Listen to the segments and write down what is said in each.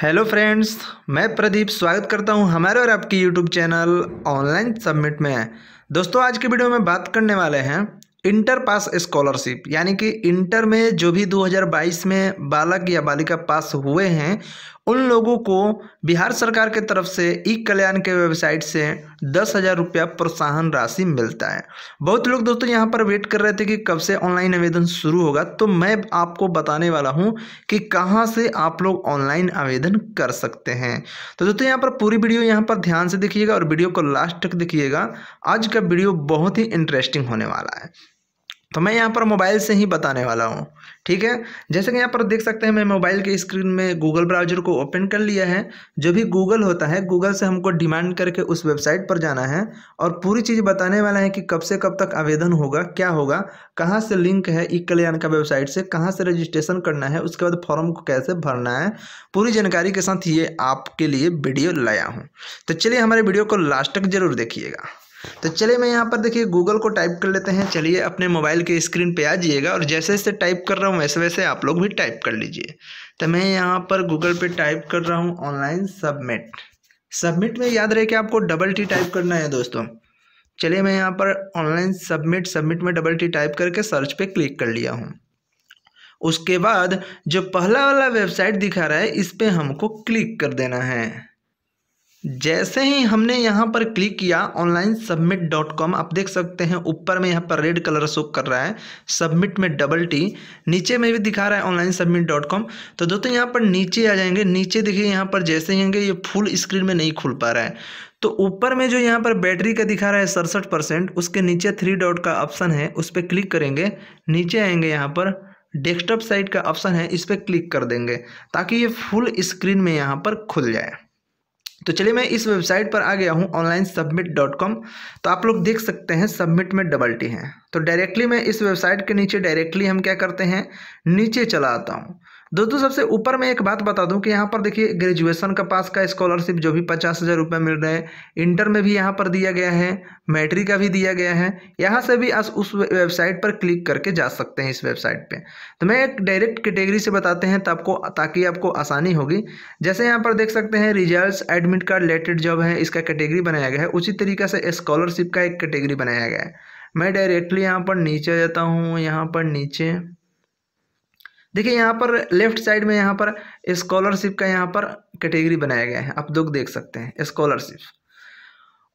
hello friends मैं प्रदीप स्वागत करता हूं हमारे और आपकी यूट्यूब चैनल ऑनलाइन सबमिट में दोस्तों आज की वीडियो में बात करने वाले हैं इंटर पास स्कॉलरशिप यानी कि इंटर में जो भी 2022 में बालक या बालिका पास हुए हैं उन लोगों को बिहार सरकार के तरफ से ई कल्याण के वेबसाइट से दस हज़ार रुपया प्रोत्साहन राशि मिलता है बहुत लोग दोस्तों यहाँ पर वेट कर रहे थे कि कब से ऑनलाइन आवेदन शुरू होगा तो मैं आपको बताने वाला हूं कि कहाँ से आप लोग ऑनलाइन आवेदन कर सकते हैं तो दोस्तों यहाँ पर पूरी वीडियो यहाँ पर ध्यान से देखिएगा और वीडियो को लास्ट तक देखिएगा आज का वीडियो बहुत ही इंटरेस्टिंग होने वाला है तो मैं यहाँ पर मोबाइल से ही बताने वाला हूँ ठीक है जैसे कि यहाँ पर देख सकते हैं मैं मोबाइल के स्क्रीन में गूगल ब्राउजर को ओपन कर लिया है जो भी गूगल होता है गूगल से हमको डिमांड करके उस वेबसाइट पर जाना है और पूरी चीज़ बताने वाला है कि कब से कब तक आवेदन होगा क्या होगा कहाँ से लिंक है ई कल्याण का वेबसाइट से कहाँ से रजिस्ट्रेशन करना है उसके बाद फॉर्म को कैसे भरना है पूरी जानकारी के साथ ये आपके लिए वीडियो लाया हूँ तो चलिए हमारे वीडियो को लास्ट तक ज़रूर देखिएगा तो चलिए मैं यहाँ पर देखिए गूगल को टाइप कर लेते हैं चलिए अपने मोबाइल के स्क्रीन पे आ जाइएगा और जैसे जैसे टाइप कर रहा हूँ वैसे वैसे आप लोग भी टाइप कर लीजिए तो मैं यहाँ पर गूगल पे टाइप कर रहा हूँ ऑनलाइन सबमिट सबमिट में याद रहे कि आपको डबल टी टाइप करना है दोस्तों चलिए मैं यहाँ पर ऑनलाइन सबमिट सबमिट में डबल टी टाइप करके सर्च पे क्लिक कर लिया हूँ उसके बाद जो पहला वाला वेबसाइट दिखा रहा है इस पर हमको क्लिक कर देना है जैसे ही हमने यहाँ पर क्लिक किया ऑनलाइन सबमिट डॉट कॉम आप देख सकते हैं ऊपर में यहाँ पर रेड कलर शो कर रहा है सबमिट में डबल टी नीचे में भी दिखा रहा है ऑनलाइन सबमिट डॉट कॉम तो दोस्तों यहाँ पर नीचे आ जाएंगे नीचे देखिए यहाँ पर जैसे ही आएंगे ये फुल स्क्रीन में नहीं खुल पा रहा है तो ऊपर में जो यहाँ पर बैटरी का दिखा रहा है सड़सठ परसेंट उसके नीचे थ्री डॉट का ऑप्शन है उस पर क्लिक करेंगे नीचे आएंगे यहाँ पर डेस्कटॉप साइड का ऑप्शन है इस पर क्लिक कर देंगे ताकि ये फुल स्क्रीन में यहाँ पर खुल जाए तो चलिए मैं इस वेबसाइट पर आ गया हूँ ऑनलाइन सबमिट डॉट कॉम तो आप लोग देख सकते हैं सबमिट में डबल टी है तो डायरेक्टली मैं इस वेबसाइट के नीचे डायरेक्टली हम क्या करते हैं नीचे चला आता हूँ दोस्तों सबसे ऊपर मैं एक बात बता दूं कि यहाँ पर देखिए ग्रेजुएशन का पास का स्कॉलरशिप जो भी पचास हज़ार रुपये मिल रहे हैं इंटर में भी यहाँ पर दिया गया है मैट्रिक का भी दिया गया है यहाँ से भी आप उस वेबसाइट पर क्लिक करके जा सकते हैं इस वेबसाइट पे तो मैं एक डायरेक्ट कैटेगरी से बताते हैं तो आपको ताकि आपको आसानी होगी जैसे यहाँ पर देख सकते हैं result admit card related job है इसका कैटेगरी बनाया गया है उसी तरीके से स्कॉलरशिप का एक कैटेगरी बनाया गया है मैं डायरेक्टली यहाँ पर नीचे जाता हूँ यहाँ पर नीचे देखिए यहाँ पर लेफ्ट साइड में यहाँ पर स्कॉलरशिप का यहाँ पर कैटेगरी बनाया गया है आप दुख देख सकते हैं स्कॉलरशिप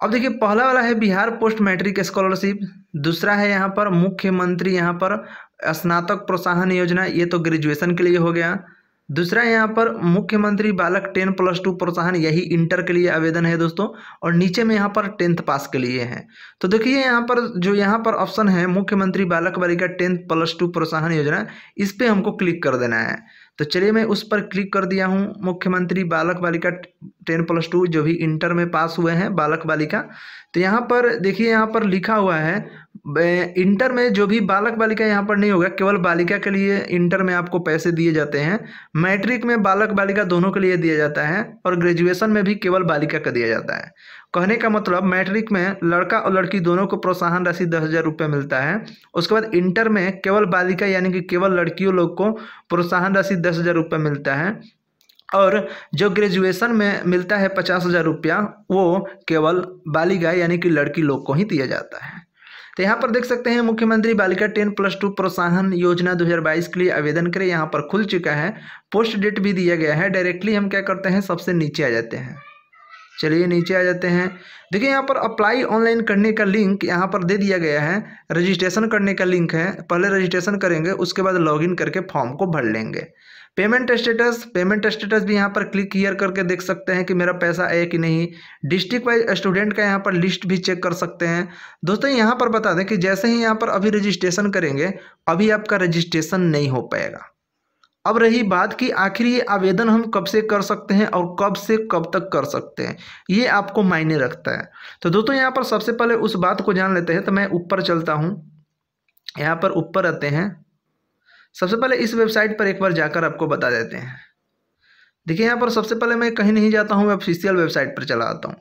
अब देखिए पहला वाला है बिहार पोस्ट मैट्रिक स्कॉलरशिप दूसरा है यहाँ पर मुख्यमंत्री यहाँ पर स्नातक प्रोत्साहन योजना ये तो ग्रेजुएशन के लिए हो गया दूसरा यहाँ पर मुख्यमंत्री बालक टेन प्लस टू प्रोत्साहन यही इंटर के लिए आवेदन है दोस्तों और नीचे में यहाँ पर टेंथ पास के लिए है तो देखिए यहाँ पर जो यहाँ पर ऑप्शन है मुख्यमंत्री बालक बालिका टेंथ प्लस टू प्रोत्साहन योजना इस पर हमको क्लिक कर देना है तो चलिए मैं उस पर क्लिक कर दिया हूँ मुख्यमंत्री बालक बालिका टेन प्लस टू जो भी इंटर में पास हुए हैं बालक बालिका तो यहाँ पर देखिए यहाँ पर लिखा हुआ है इंटर में जो भी बालक बालिका यहाँ पर नहीं होगा केवल बालिका के लिए इंटर में आपको पैसे दिए जाते हैं मैट्रिक में बालक बालिका दोनों के लिए दिया जाता है और ग्रेजुएशन में भी केवल बालिका का दिया जाता है कहने का मतलब मैट्रिक में लड़का और लड़की दोनों को प्रोत्साहन राशि दस हज़ार रुपये मिलता है उसके बाद इंटर में केवल बालिका यानी कि केवल लड़कियों लोग को प्रोत्साहन राशि दस हज़ार रुपये मिलता है और जो ग्रेजुएशन में मिलता है पचास हज़ार रुपया वो केवल बालिका यानी कि लड़की लोग को ही दिया जाता है तो यहाँ पर देख सकते हैं मुख्यमंत्री बालिका टेन प्लस टू प्रोत्साहन योजना 2022 के लिए आवेदन करें यहाँ पर खुल चुका है पोस्ट डेट भी दिया गया है डायरेक्टली हम क्या करते हैं सबसे नीचे आ जाते हैं चलिए नीचे आ जाते हैं देखिए यहाँ पर अप्लाई ऑनलाइन करने का लिंक यहाँ पर दे दिया गया है रजिस्ट्रेशन करने का लिंक है पहले रजिस्ट्रेशन करेंगे उसके बाद लॉगिन करके फॉर्म को भर लेंगे पेमेंट स्टेटस पेमेंट स्टेटस भी यहाँ पर क्लिक हियर करके देख सकते हैं कि मेरा पैसा है कि नहीं डिस्ट्रिक्ट वाइज स्टूडेंट का यहाँ पर लिस्ट भी चेक कर सकते हैं दोस्तों यहाँ पर बता दें कि जैसे ही यहाँ पर अभी रजिस्ट्रेशन करेंगे अभी आपका रजिस्ट्रेशन नहीं हो पाएगा अब रही बात कि आखिर ये आवेदन हम कब से कर सकते हैं और कब से कब तक कर सकते हैं ये आपको मायने रखता है तो दोस्तों यहाँ पर सबसे पहले उस बात को जान लेते हैं तो मैं ऊपर चलता हूँ यहाँ पर ऊपर आते हैं सबसे पहले इस वेबसाइट पर एक बार जाकर आपको बता देते हैं देखिए यहाँ पर सबसे पहले मैं कहीं नहीं जाता हूँ मैं ऑफिशियल वेबसाइट पर चला आता हूँ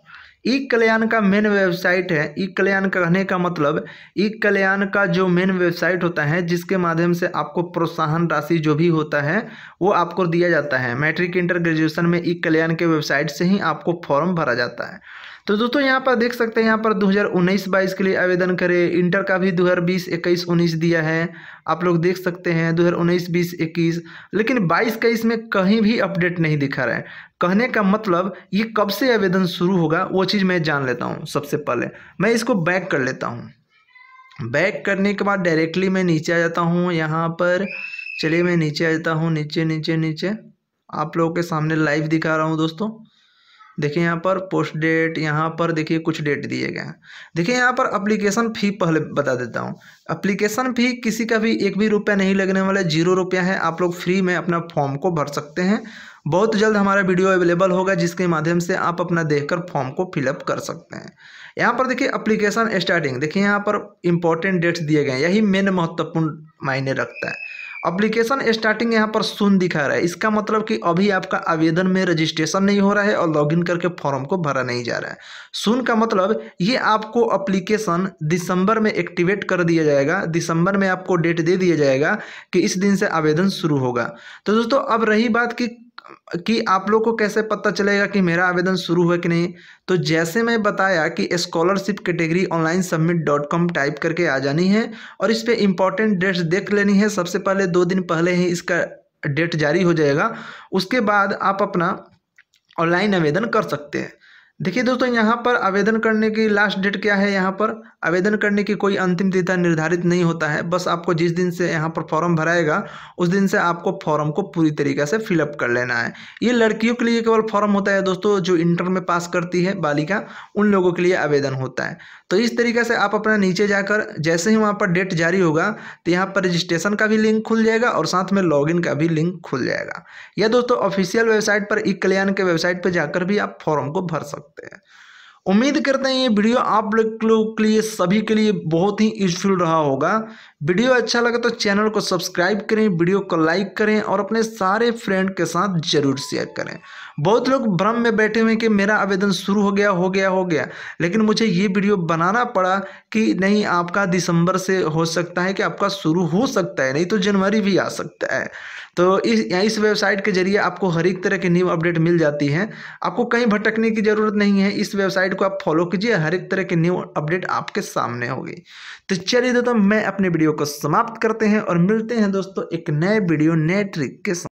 ई कल्याण का मेन वेबसाइट है ई कल्याण कहने का मतलब ई कल्याण का जो मेन वेबसाइट होता है जिसके माध्यम से आपको प्रोत्साहन राशि जो भी होता है वो आपको दिया जाता है मैट्रिक इंटर ग्रेजुएशन में ई कल्याण के वेबसाइट से ही आपको फॉर्म भरा जाता है तो दोस्तों यहाँ पर देख सकते हैं यहाँ पर 2019-22 के लिए आवेदन करें इंटर का भी 2020 इक्कीस उन्नीस दिया है आप लोग देख सकते हैं 2019 20 21 लेकिन 22 इक्कीस में कहीं भी अपडेट नहीं दिखा रहा है कहने का मतलब ये कब से आवेदन शुरू होगा वो चीज़ मैं जान लेता हूँ सबसे पहले मैं इसको बैक कर लेता हूँ बैक करने के बाद डायरेक्टली मैं नीचे आ जाता हूँ यहाँ पर चलिए मैं नीचे आ जाता हूँ नीचे नीचे नीचे आप लोगों के सामने लाइव दिखा रहा हूँ दोस्तों देखिए यहाँ पर पोस्ट डेट यहाँ पर देखिए कुछ डेट दिए गए हैं देखिए यहाँ पर अप्लीकेशन फ़ी पहले बता देता हूँ अप्लीकेशन फ़ी किसी का भी एक भी रुपया नहीं लगने वाला जीरो रुपया है आप लोग फ्री में अपना फॉर्म को भर सकते हैं बहुत जल्द हमारा वीडियो अवेलेबल होगा जिसके माध्यम से आप अपना देख फॉर्म को फिलअप कर सकते हैं यहाँ पर देखिए अप्लीकेशन स्टार्टिंग देखिए यहाँ पर इंपॉर्टेंट डेट्स दिए गए हैं यही मेन महत्वपूर्ण मायने रखता है अप्लीकेशन स्टार्टिंग यहाँ पर सुन दिखा रहा है इसका मतलब कि अभी आपका आवेदन में रजिस्ट्रेशन नहीं हो रहा है और लॉगिन करके फॉर्म को भरा नहीं जा रहा है सुन का मतलब ये आपको अप्लीकेशन दिसंबर में एक्टिवेट कर दिया जाएगा दिसंबर में आपको डेट दे दिया जाएगा कि इस दिन से आवेदन शुरू होगा तो दोस्तों अब रही बात कि कि आप लोग को कैसे पता चलेगा कि मेरा आवेदन शुरू हुआ कि नहीं तो जैसे मैं बताया कि scholarship category online submit dot com type करके आ जानी है और इस पर इंपॉर्टेंट डेट्स देख लेनी है सबसे पहले दो दिन पहले ही इसका डेट जारी हो जाएगा उसके बाद आप अपना ऑनलाइन आवेदन कर सकते हैं देखिए दोस्तों यहाँ पर आवेदन करने की लास्ट डेट क्या है यहाँ पर आवेदन करने की कोई अंतिम तिथि निर्धारित नहीं होता है बस आपको जिस दिन से यहाँ पर फॉर्म भराएगा उस दिन से आपको फॉर्म को पूरी तरीके से फिलअप कर लेना है ये लड़कियों के लिए केवल फॉर्म होता है दोस्तों जो इंटर में पास करती है बालिका उन लोगों के लिए आवेदन होता है तो इस तरीके से आप अपना नीचे जाकर जैसे ही वहाँ पर डेट जारी होगा तो यहाँ पर रजिस्ट्रेशन का भी लिंक खुल जाएगा और साथ में इन का भी लिंक खुल जाएगा या दोस्तों ऑफिशियल वेबसाइट पर ई कल्याण के वेबसाइट पर जाकर भी आप फॉर्म को भर सकते हैं उम्मीद करते हैं ये वीडियो आप लोग के लिए सभी के लिए बहुत ही यूजफुल रहा होगा वीडियो अच्छा लगा तो चैनल को सब्सक्राइब करें वीडियो को लाइक करें और अपने सारे फ्रेंड के साथ जरूर शेयर करें बहुत लोग भ्रम में बैठे हुए कि मेरा आवेदन शुरू हो गया हो गया हो गया लेकिन मुझे ये वीडियो बनाना पड़ा कि नहीं आपका दिसंबर से हो सकता है कि आपका शुरू हो सकता है नहीं तो जनवरी भी आ सकता है तो इस इस वेबसाइट के जरिए आपको हर एक तरह की न्यू अपडेट मिल जाती है आपको कहीं भटकने की ज़रूरत नहीं है इस वेबसाइट वेबसाइट को आप फॉलो कीजिए हर एक तरह के न्यू अपडेट आपके सामने होगी तो चलिए दोस्तों मैं अपने वीडियो को समाप्त करते हैं और मिलते हैं दोस्तों एक नए वीडियो नए ट्रिक के साथ